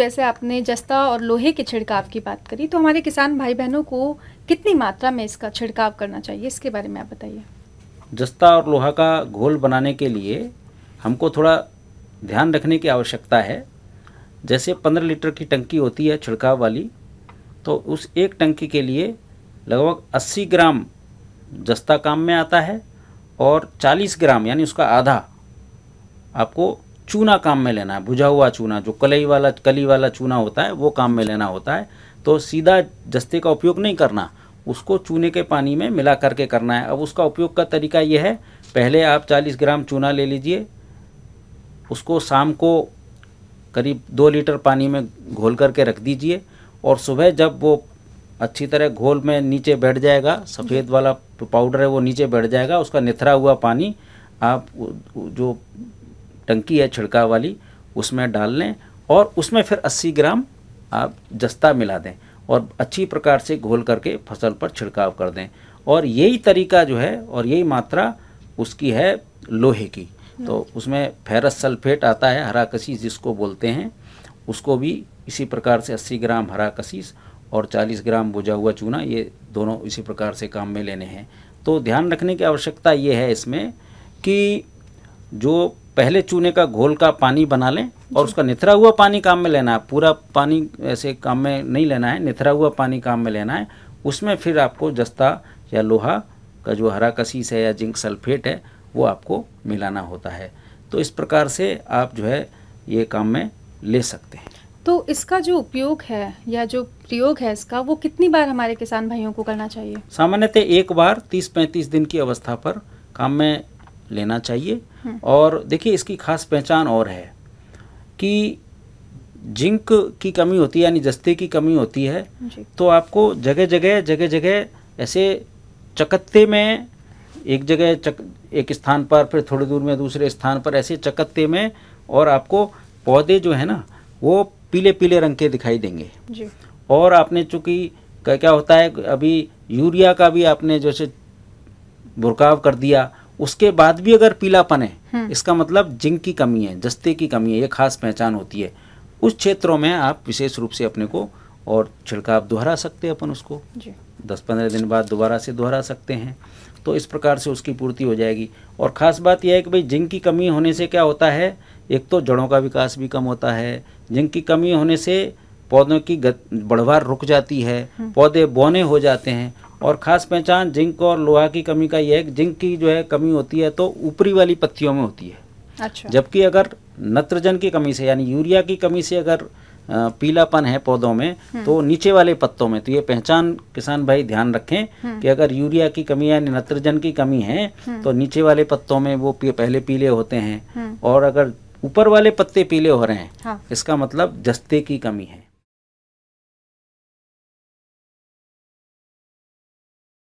जैसे आपने जस्ता और लोहे के छिड़काव की बात करी तो हमारे किसान भाई बहनों को कितनी मात्रा में इसका छिड़काव करना चाहिए इसके बारे में आप बताइए जस्ता और लोहा का घोल बनाने के लिए हमको थोड़ा ध्यान रखने की आवश्यकता है जैसे पंद्रह लीटर की टंकी होती है छिड़काव वाली तो उस एक टंकी के लिए लगभग अस्सी ग्राम जस्ता काम में आता है और चालीस ग्राम यानी उसका आधा आपको चूना काम में लेना है बुझा हुआ चूना जो कलई वाला कली वाला चूना होता है वो काम में लेना होता है तो सीधा जस्ते का उपयोग नहीं करना उसको चूने के पानी में मिला करके करना है अब उसका उपयोग का तरीका यह है पहले आप 40 ग्राम चूना ले लीजिए उसको शाम को करीब दो लीटर पानी में घोल करके रख दीजिए और सुबह जब वो अच्छी तरह घोल में नीचे बैठ जाएगा सफ़ेद वाला पाउडर है वो नीचे बैठ जाएगा उसका निथरा हुआ पानी आप जो टंकी है छिड़काव वाली उसमें डाल लें और उसमें फिर 80 ग्राम आप जस्ता मिला दें और अच्छी प्रकार से घोल करके फसल पर छिड़काव कर दें और यही तरीका जो है और यही मात्रा उसकी है लोहे की तो हम्म। उसमें फेरस सल्फेट आता है हरा कशीस जिसको बोलते हैं उसको भी इसी प्रकार से 80 ग्राम हरा कशीस और 40 ग्राम बुझा हुआ चूना ये दोनों इसी प्रकार से काम में लेने हैं तो ध्यान रखने की आवश्यकता ये है इसमें कि जो पहले चूने का घोल का पानी बना लें और उसका निथरा हुआ पानी काम में लेना है पूरा पानी ऐसे काम में नहीं लेना है निथरा हुआ पानी काम में लेना है उसमें फिर आपको जस्ता या लोहा का जो हरा कशीस है या जिंक सल्फेट है वो आपको मिलाना होता है तो इस प्रकार से आप जो है ये काम में ले सकते हैं तो इसका जो उपयोग है या जो प्रयोग है इसका वो कितनी बार हमारे किसान भाइयों को करना चाहिए सामान्यतः एक बार 30-35 दिन की अवस्था पर काम में लेना चाहिए हम्म। और देखिए इसकी खास पहचान और है कि जिंक की कमी होती है यानी जस्ते की कमी होती है तो आपको जगह जगह जगह जगह ऐसे चकत्ते में एक जगह चक एक स्थान पर फिर थोड़ी दूर में दूसरे स्थान पर ऐसे चकत्ते में और आपको पौधे जो है ना वो पीले पीले रंग के दिखाई देंगे जी। और आपने चूँकि क्या होता है अभी यूरिया का भी आपने जैसे बुरकाव कर दिया उसके बाद भी अगर पीलापन है हम्म। इसका मतलब जिंक की कमी है जस्ते की कमी है ये खास पहचान होती है उस क्षेत्रों में आप विशेष रूप से अपने को और छिड़काव दोहरा सकते हैं अपन उसको दस पंद्रह दिन बाद दोबारा से दोहरा सकते हैं तो इस प्रकार से उसकी पूर्ति हो जाएगी और ख़ास बात यह है कि भाई जिंक की कमी होने से क्या होता है एक तो जड़ों का विकास भी कम होता है जिंक की कमी होने से पौधों की बढ़वार रुक जाती है हम्म। पौधे बौने हो जाते हैं और ख़ास पहचान जिंक और लोहा की कमी का यह है कि जिंक की जो है कमी होती है तो ऊपरी वाली पत्तियों में होती है अच्छा। जबकि अगर नत्रजन की कमी से यानी यूरिया की कमी से अगर पीलापन है पौधों में हम्म। तो नीचे वाले पत्तों में तो ये पहचान किसान भाई ध्यान रखें हम्म। कि अगर यूरिया की कमी यानी नत्रजन की कमी है हम्म। तो नीचे वाले पत्तों में वो पहले पीले होते हैं और अगर ऊपर वाले पत्ते पीले हो रहे हैं हाँ। इसका मतलब जस्ते की कमी है